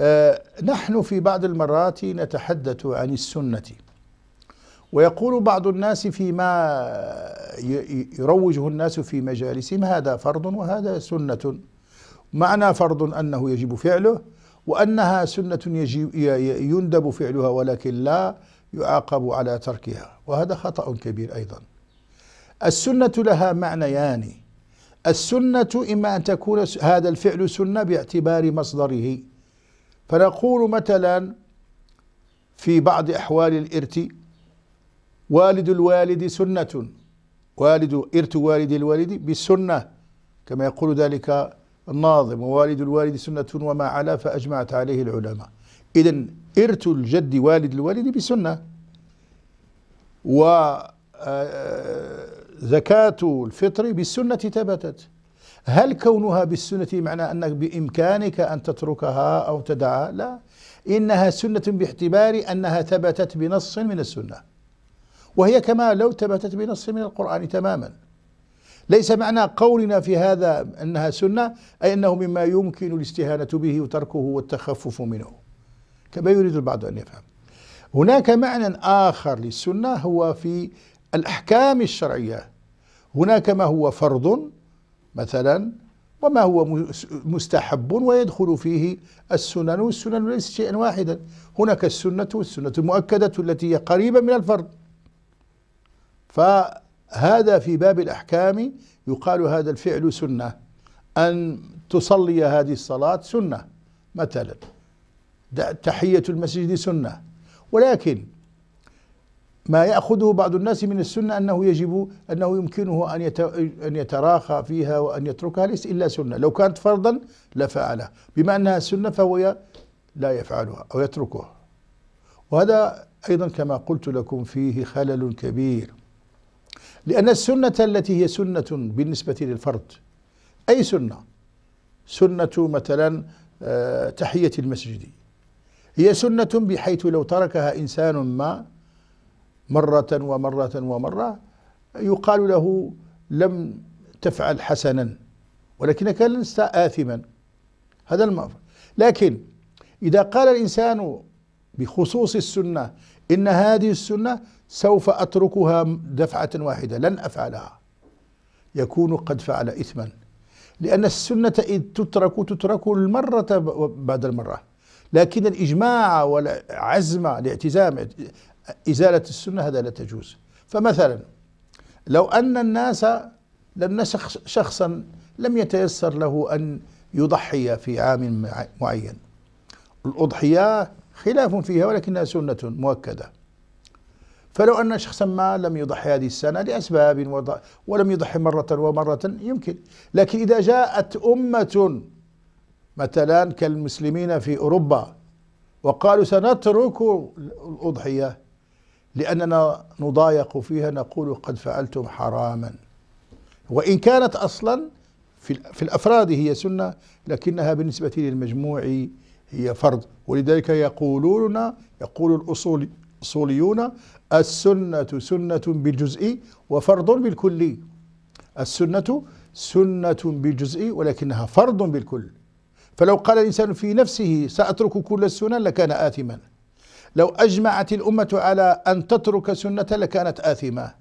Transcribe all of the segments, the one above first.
آه، نحن في بعض المرات نتحدث عن السنة ويقول بعض الناس فيما يروجه الناس في مجالسهم هذا فرض وهذا سنة معنى فرض أنه يجب فعله وأنها سنة يجب يندب فعلها ولكن لا يعاقب على تركها وهذا خطأ كبير أيضا السنة لها معنيان السنة إما أن تكون هذا الفعل سنة باعتبار مصدره فنقول مثلا في بعض أحوال الإرث والد الوالد سنة والد إرث والد الوالد بالسنة كما يقول ذلك الناظم ووالد الوالد سنة وما علا فأجمعت عليه العلماء إذا إرث الجد والد الوالد بسنة و آه، آه، زكاه الفطر بالسنة ثبتت هل كونها بالسنة معنى أنك بإمكانك أن تتركها أو تدعها لا إنها سنة باعتبار أنها ثبتت بنص من السنة وهي كما لو ثبتت بنص من القرآن تماما ليس معنى قولنا في هذا أنها سنة أي أنه مما يمكن الاستهانة به وتركه والتخفف منه كما يريد البعض أن يفهم هناك معنى آخر للسنة هو في الأحكام الشرعية هناك ما هو فرض مثلا وما هو مستحب ويدخل فيه السنن والسنن ليس شيئا واحدا هناك السنة والسنة المؤكدة التي هي قريبة من الفرض فهذا في باب الأحكام يقال هذا الفعل سنة أن تصلي هذه الصلاة سنة مثلا تحية المسجد سنة ولكن ما ياخذه بعض الناس من السنه انه يجب انه يمكنه ان ان يتراخى فيها وان يتركها ليس الا سنه، لو كانت فرضا لفعلها، بما انها سنه فهو لا يفعلها او يتركها. وهذا ايضا كما قلت لكم فيه خلل كبير. لان السنه التي هي سنه بالنسبه للفرد اي سنه سنه مثلا آه، تحيه المسجد هي سنه بحيث لو تركها انسان ما مرة ومرة ومرة يقال له لم تفعل حسنا ولكنك لست آثما هذا المعنى لكن إذا قال الإنسان بخصوص السنة إن هذه السنة سوف أتركها دفعة واحدة لن أفعلها يكون قد فعل إثما لأن السنة إذ تترك تترك المرة بعد المرة لكن الإجماع والعزم الاعتزام إزالة السنة هذا لا تجوز فمثلا لو أن الناس لأن شخصا لم يتيسر له أن يضحي في عام معين الأضحية خلاف فيها ولكنها سنة مؤكدة فلو أن شخصا ما لم يضحي هذه السنة لأسباب ولم يضحي مرة ومرة يمكن لكن إذا جاءت أمة مثلا كالمسلمين في أوروبا وقالوا سنترك الأضحية لأننا نضايق فيها نقول قد فعلتم حراما وإن كانت أصلا في الأفراد هي سنة لكنها بالنسبة للمجموع هي فرض ولذلك يقولون يقول الأصول الأصوليون السنة سنة بالجزء وفرض بالكلي السنة سنة بالجزء ولكنها فرض بالكل فلو قال الإنسان في نفسه سأترك كل السنن لكان آثما لو أجمعت الأمة على أن تترك سنة لكانت آثمة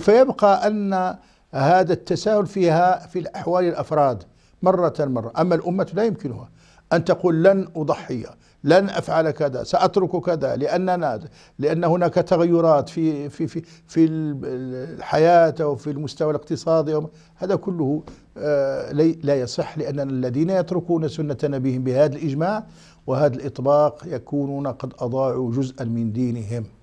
فيبقى أن هذا التساهل فيها في الأحوال الأفراد مرة مرة أما الأمة لا يمكنها أن تقول لن أضحي لن افعل كذا ساترك كذا لاننا لان هناك تغيرات في في في في الحياه في المستوى الاقتصادي هذا كله آه، لا يصح لان الذين يتركون سنه نبيهم بهذا الاجماع وهذا الاطباق يكونون قد اضاعوا جزءا من دينهم